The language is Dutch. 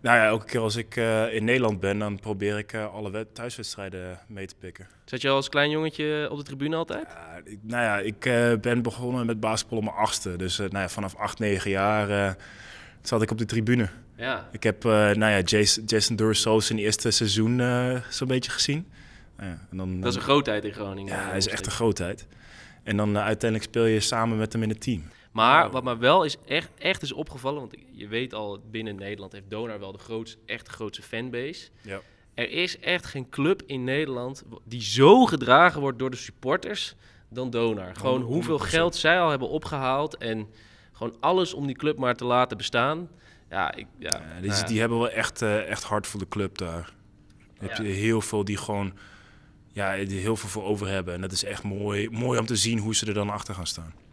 Nou ja, elke keer als ik eh, in Nederland ben, dan probeer ik eh, alle thuiswedstrijden mee te pikken. Zat je al als klein jongetje eh, op de tribune altijd? nou ja, ik ben begonnen met basketbal op mijn achtste. Dus nou ja, vanaf acht, negen jaar zat ik op de tribune. Ja. Ik heb nou ja, Jason, Jason in zijn eerste seizoen zo'n beetje gezien. Nou en dan, dat is een grootheid in Groningen. Ja, hij is echt een grootheid. En dan uiteindelijk speel je samen met hem in het team. Maar wat me wel is echt, echt is opgevallen, want je weet al, binnen Nederland heeft Donar wel de grootste, echt grootste fanbase. Ja. Er is echt geen club in Nederland die zo gedragen wordt door de supporters dan Donar. Gewoon hoeveel geld zij al hebben opgehaald en gewoon alles om die club maar te laten bestaan. Ja, ik, ja, die, hebben wel echt, eh, echt hard voor de club daar. heb je heel veel die gewoon ja, die heel veel voor over hebben. En dat is echt mooi, mooi om te zien hoe ze er dan achter gaan staan.